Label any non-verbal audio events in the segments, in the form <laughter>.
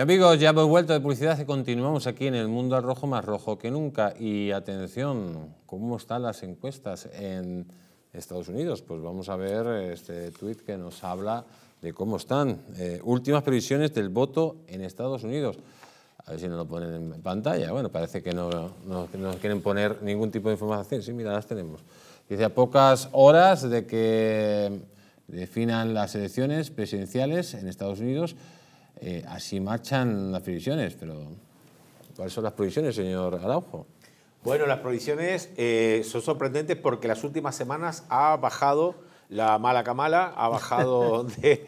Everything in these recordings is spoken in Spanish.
amigos, ya hemos vuelto de publicidad y continuamos aquí en el mundo al rojo más rojo que nunca. Y atención, ¿cómo están las encuestas en Estados Unidos? Pues vamos a ver este tuit que nos habla de cómo están. Eh, últimas previsiones del voto en Estados Unidos. A ver si no lo ponen en pantalla. Bueno, parece que no, nos quieren poner ningún tipo de información. Sí, mira, las tenemos. Dice, a pocas horas de que definan las elecciones presidenciales en Estados Unidos, eh, así marchan las previsiones, pero ¿cuáles son las previsiones, señor Araujo? Bueno, las previsiones eh, son sorprendentes porque las últimas semanas ha bajado la mala camala, ha bajado,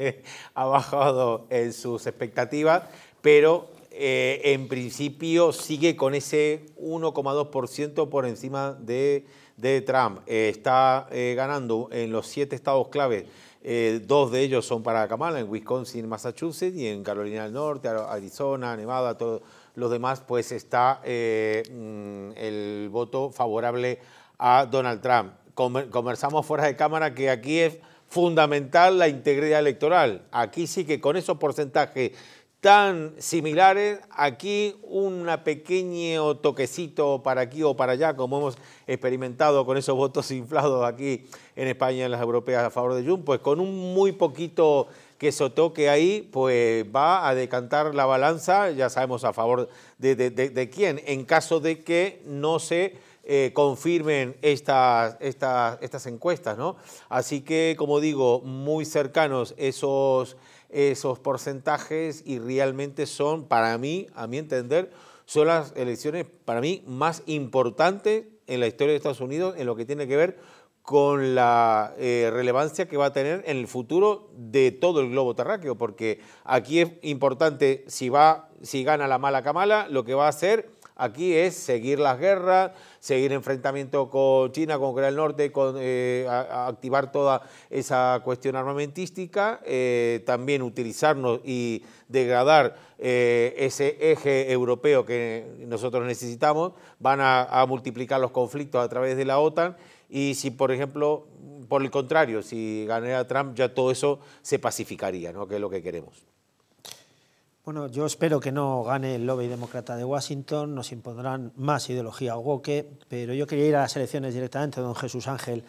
<laughs> ha bajado en sus expectativas, pero eh, en principio sigue con ese 1,2% por encima de de Trump eh, está eh, ganando en los siete estados clave. Eh, dos de ellos son para Kamala, en Wisconsin, Massachusetts y en Carolina del Norte, Arizona, Nevada, todos los demás, pues está mm, el voto favorable a Donald Trump. Conversamos fuera de cámara que aquí es fundamental la integridad electoral. Aquí sí que con esos porcentajes tan similares, aquí un pequeño toquecito para aquí o para allá, como hemos experimentado con esos votos <laughs> inflados aquí en España en las europeas a favor de Jun, pues con un muy poquito que eso toque ahí, pues va a decantar la balanza, ya sabemos a favor de, quién, en caso de que no se... Eh, confirmen estas, estas, estas encuestas, ¿no? Así que, como digo, muy cercanos esos esos porcentajes y realmente son, para mí, a mi entender, son las elecciones, para mí, más importantes en la historia de Estados Unidos en lo que tiene que ver con la eh, relevancia que va a tener en el futuro de todo el globo terráqueo, porque aquí es importante si va, si gana la mala Kamala, lo que va a hacer Aquí es seguir las guerras, seguir enfrentamiento con China, con Corea del Norte, con, eh, activar toda esa cuestión armamentística, eh, también utilizarnos y degradar eh, ese eje europeo que nosotros necesitamos, van a, multiplicar los conflictos a través de la OTAN y si, por ejemplo, por el contrario, si ganara Trump, ya todo eso se pacificaría, ¿no? que es lo que queremos. Bueno, yo espero que no gane el lobby demócrata de Washington, nos impondrán más ideología o woke, pero yo quería ir a las elecciones directamente, don Jesús Ángel.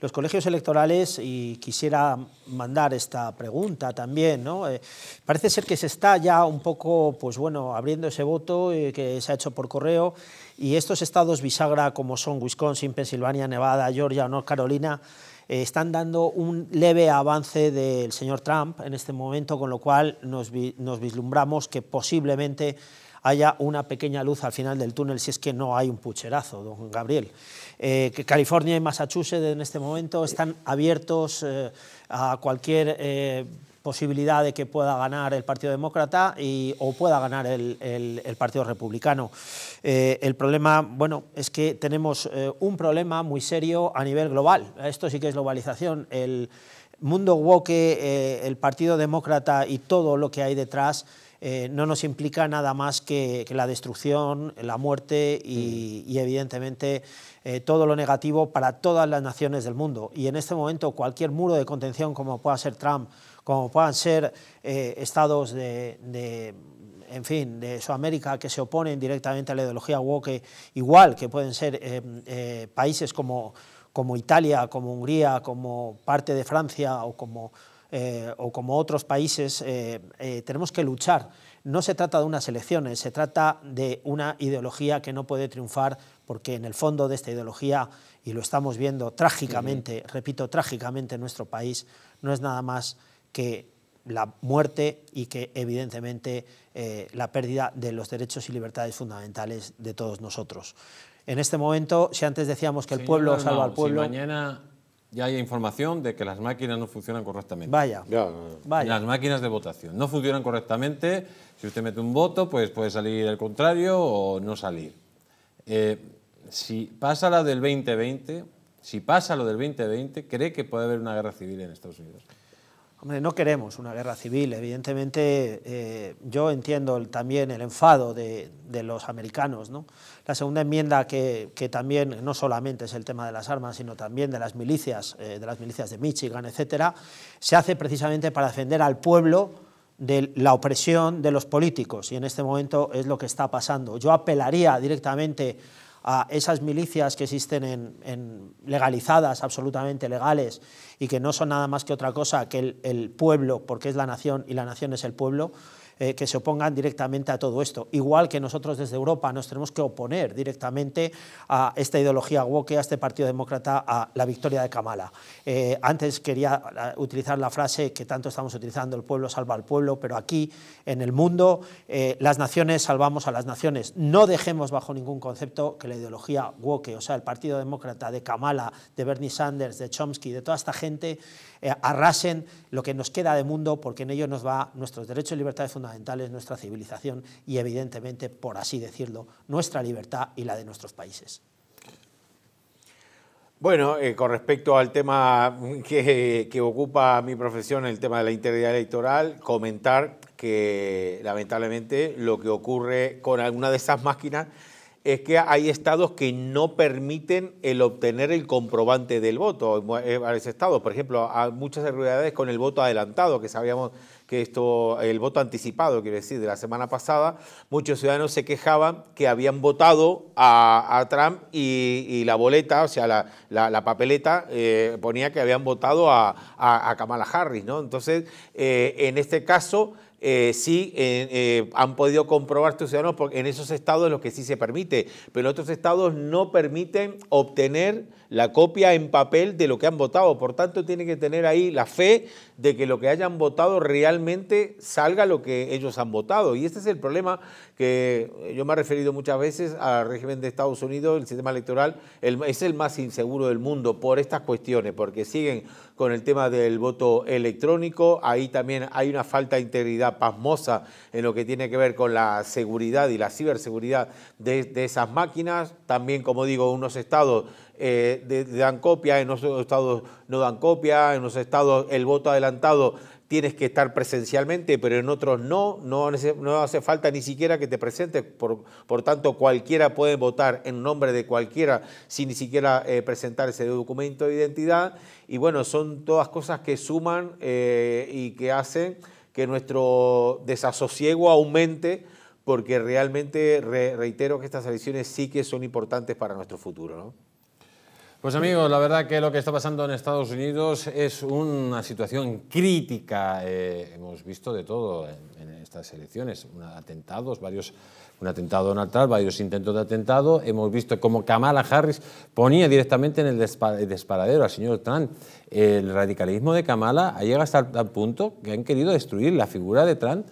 Los colegios electorales, y quisiera mandar esta pregunta también, ¿no? Eh, parece ser que se está ya un poco, pues bueno, abriendo ese voto eh, que se ha hecho por correo, y estos estados bisagra como son Wisconsin, Pensilvania, Nevada, Georgia North Carolina, eh, están dando un leve avance del señor Trump en este momento, con lo cual nos, vislumbramos que posiblemente haya una pequeña luz al final del túnel si es que no hay un pucherazo, don Gabriel. Eh, que California y Massachusetts en este momento están abiertos eh, a cualquier posibilidad de que pueda ganar el Partido Demócrata o pueda ganar el, Partido Republicano. Eh, el problema, bueno, es que tenemos eh, un problema muy serio a nivel global. Esto sí que es globalización. El mundo woke, eh, el Partido Demócrata y todo lo que hay detrás no nos implica nada más que, la destrucción, la muerte y, mm. evidentemente, todo lo negativo para todas las naciones del mundo. Y en este momento cualquier muro de contención como pueda ser Trump como puedan ser eh, estados de, en fin, de Sudamérica que se oponen directamente a la ideología woke, igual que pueden ser eh, eh, países como, Italia, como Hungría, como parte de Francia o como, o como otros países, tenemos que luchar no se trata de unas elecciones, se trata de una ideología que no puede triunfar porque en el fondo de esta ideología, y lo estamos viendo trágicamente, repito, trágicamente en nuestro país, no es nada más que la muerte y que evidentemente eh, la pérdida de los derechos y libertades fundamentales de todos nosotros. En este momento, si antes decíamos que el pueblo salva al pueblo... Si mañana ya hay información de que las máquinas no funcionan correctamente. Vaya, vaya. Las máquinas de votación no funcionan correctamente. Si usted mete un voto, pues puede salir el contrario o no salir. Eh, si pasa la del 2020, si pasa lo del 2020, ¿cree que puede haber una guerra civil en Estados Unidos? Hombre, no queremos una guerra civil. Evidentemente, eh, yo entiendo también el enfado de, los americanos. La segunda enmienda, que, también no solamente es el tema de las armas, sino también de las milicias, eh, de las milicias de Michigan, etcétera, se hace precisamente para defender al pueblo de la opresión de los políticos. Y en este momento es lo que está pasando. Yo apelaría directamente a esas milicias que existen en, legalizadas, absolutamente legales, y que no son nada más que otra cosa que el pueblo, porque es la nación y la nación es el pueblo, eh, que se opongan directamente a todo esto. Igual que nosotros desde Europa nos tenemos que oponer directamente a esta ideología woke, a este Partido Demócrata, a la victoria de Kamala. Eh, antes quería eh, utilizar la frase que tanto estamos utilizando, el pueblo salva al pueblo, pero aquí, en el mundo, las naciones salvamos a las naciones. No dejemos bajo ningún concepto que la ideología woke, o sea, el Partido Demócrata de Kamala, de Bernie Sanders, de Chomsky, de toda esta gente, arrasen lo que nos queda de mundo porque en ello nos va nuestros derechos y libertades fundamentales fundamentales nuestra civilización y, evidentemente, por así decirlo, nuestra libertad y la de nuestros países. Bueno, eh, con respecto al tema que, que, ocupa mi profesión, el tema de la integridad electoral, comentar que lamentablemente lo que ocurre con alguna de esas máquinas es que hay estados que no permiten el obtener el comprobante del voto. Eh, ese estado por ejemplo, hay muchas irregularidades con el voto adelantado, que sabíamos que esto, el voto anticipado, quiero decir, de la semana pasada, muchos ciudadanos se quejaban que habían votado a, Trump y, la boleta, o sea, la, la, papeleta eh, ponía que habían votado a, Kamala Harris, ¿no? Entonces, eh, en este caso eh, sí eh, han podido comprobar tus ciudadanos porque en esos estados es lo que sí se permite, pero en otros estados no permiten obtener la copia en papel de lo que han votado. Por tanto, tienen que tener ahí la fe de que lo que hayan votado realmente salga lo que ellos han votado. Y este es el problema que yo me he referido muchas veces al régimen de Estados Unidos, el sistema electoral es el más inseguro del mundo por estas cuestiones, porque siguen con el tema del voto electrónico, ahí también hay una falta de integridad pasmosa en lo que tiene que ver con la seguridad y la ciberseguridad de, esas máquinas, también como digo, unos estados eh, dan copia, en otros estados no dan copia, en otros estados el voto adelantado tienes que estar presencialmente, pero en otros no, no, hace falta ni siquiera que te presentes, por, tanto cualquiera puede votar en nombre de cualquiera sin ni siquiera eh, presentar ese documento de identidad y bueno, son todas cosas que suman eh, y que hacen que nuestro desasosiego aumente porque realmente reitero que estas elecciones sí que son importantes para nuestro futuro. ¿no? Pues amigos, la verdad que lo que está pasando en Estados Unidos es una situación crítica. Eh, hemos visto de todo en, estas elecciones, atentados, varios, un atentado en varios intentos de atentado. Hemos visto cómo Kamala Harris ponía directamente en el, desparadero al señor Trump. El radicalismo de Kamala ha llegado hasta el punto que han querido destruir la figura de Trump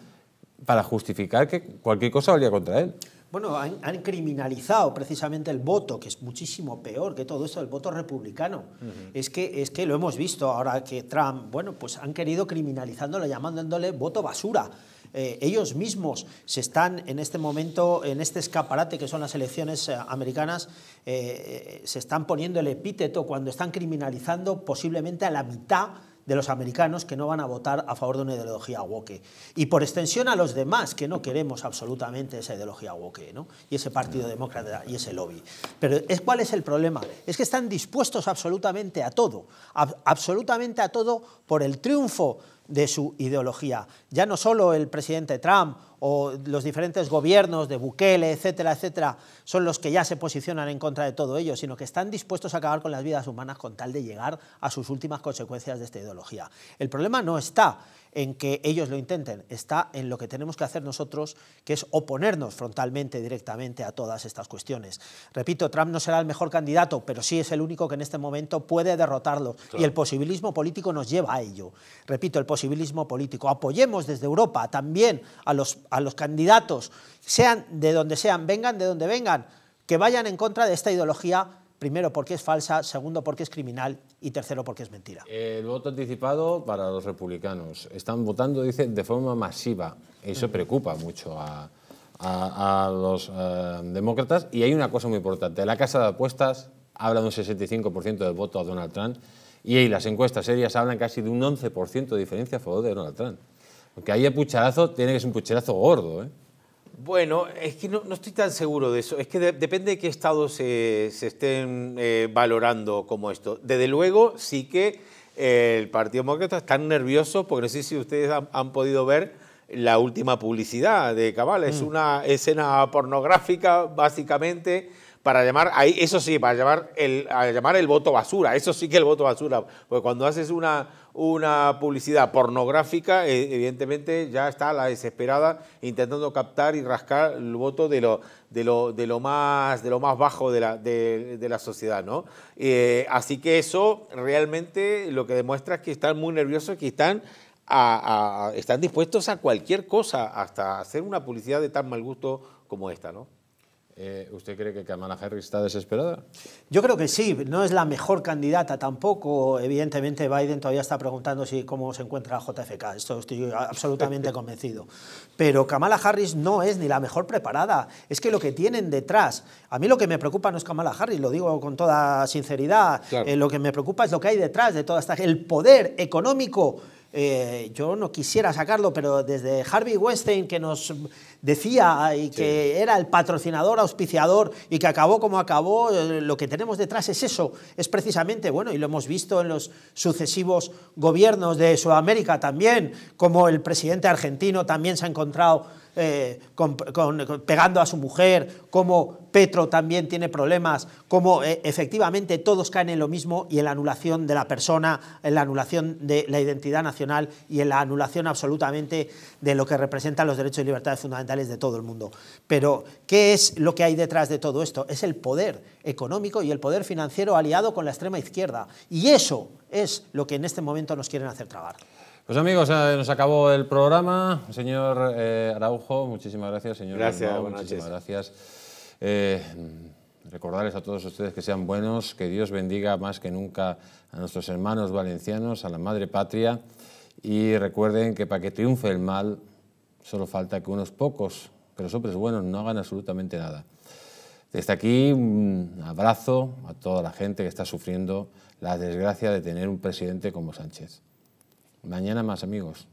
para justificar que cualquier cosa valía contra él. Bueno, han, criminalizado precisamente el voto, que es muchísimo peor que todo esto, el voto republicano. es, que, es que lo hemos visto ahora que Trump, bueno, pues han querido criminalizándolo, llamándole voto basura. Eh, ellos mismos se están en este momento, en este escaparate que son las elecciones eh, americanas, eh, se están poniendo el epíteto cuando están criminalizando posiblemente a la mitad de los americanos que no van a votar a favor de una ideología woke. Y por extensión a los demás que no queremos absolutamente esa ideología woke ¿no? y ese Partido Demócrata y ese lobby. Pero ¿cuál es el problema? Es que están dispuestos absolutamente a todo, absolutamente a todo por el triunfo de su ideología. Ya no solo el presidente Trump o los diferentes gobiernos de Bukele, etcétera, etcétera, son los que ya se posicionan en contra de todo ello, sino que están dispuestos a acabar con las vidas humanas con tal de llegar a sus últimas consecuencias de esta ideología. El problema no está en que ellos lo intenten, está en lo que tenemos que hacer nosotros, que es oponernos frontalmente, directamente a todas estas cuestiones. Repito, Trump no será el mejor candidato, pero sí es el único que en este momento puede derrotarlo. Y el posibilismo político nos lleva a ello. Repito, el posibilismo político. Apoyemos desde Europa también a los, a los candidatos, sean de donde sean, vengan de donde vengan, que vayan en contra de esta ideología Primero, porque es falsa, segundo, porque es criminal y tercero, porque es mentira. El voto anticipado para los republicanos. Están votando, dice, de forma masiva. Eso preocupa mucho a, los eh, demócratas. Y hay una cosa muy importante. La casa de apuestas habla de un 65% del voto a Donald Trump y ahí las encuestas serias hablan casi de un 11% de diferencia a favor de Donald Trump. Porque ahí el pucharazo tiene que ser un pucharazo gordo. ¿eh? Bueno, es que no, estoy tan seguro de eso. Es que depende de qué estados se, estén eh, valorando como esto. Desde luego, sí que eh, el Partido Demócrata está nervioso, porque no sé si ustedes han, podido ver la última publicidad de Cabal. Es mm. una escena pornográfica, básicamente para llamar, ahí, eso sí, para llamar, el, a llamar el voto basura, eso sí que el voto basura, porque cuando haces una, una publicidad pornográfica, eh, evidentemente ya está la desesperada intentando captar y rascar el voto de lo, de lo, de lo, más, de lo más bajo de la, de, la sociedad. ¿no? Eh, así que eso realmente lo que demuestra es que están muy nerviosos, que están a, están dispuestos a cualquier cosa, hasta hacer una publicidad de tan mal gusto como esta, ¿no? Eh, ¿Usted cree que Kamala Harris está desesperada? Yo creo que sí, no es la mejor candidata tampoco. Evidentemente Biden todavía está preguntando si cómo se encuentra JFK, esto estoy absolutamente <laughs> convencido. Pero Kamala Harris no es ni la mejor preparada, es que lo que tienen detrás, a mí lo que me preocupa no es Kamala Harris, lo digo con toda sinceridad, eh, lo que me preocupa es lo que hay detrás de toda esta... el poder económico eh, yo no quisiera sacarlo, pero desde Harvey Weinstein que nos decía ah, y que era el patrocinador, auspiciador y que acabó como acabó, eh, lo que tenemos detrás es eso, es precisamente, bueno, y lo hemos visto en los sucesivos gobiernos de Sudamérica también, como el presidente argentino también se ha encontrado eh, pegando a su mujer, como Petro también tiene problemas, como eh, efectivamente todos caen en lo mismo y en la anulación de la persona, en la anulación de la identidad nacional y en la anulación absolutamente de lo que representan los derechos y libertades fundamentales de todo el mundo. Pero, ¿qué es lo que hay detrás de todo esto? Es el poder económico y el poder financiero aliado con la extrema izquierda. Y eso es lo que en este momento nos quieren hacer tragar. Pues amigos, eh, nos acabó el programa. Señor eh, Araujo, muchísimas gracias. Señor gracias, muchísimas gracias. Eh, recordarles a todos ustedes que sean buenos, que Dios bendiga más que nunca a nuestros hermanos valencianos, a la madre patria. Y recuerden que para que triunfe el mal, solo falta que unos pocos, que los hombres buenos, no hagan absolutamente nada. Desde aquí, un abrazo a toda la gente que está sufriendo la desgracia de tener un presidente como Sánchez. Mañana más, amigos.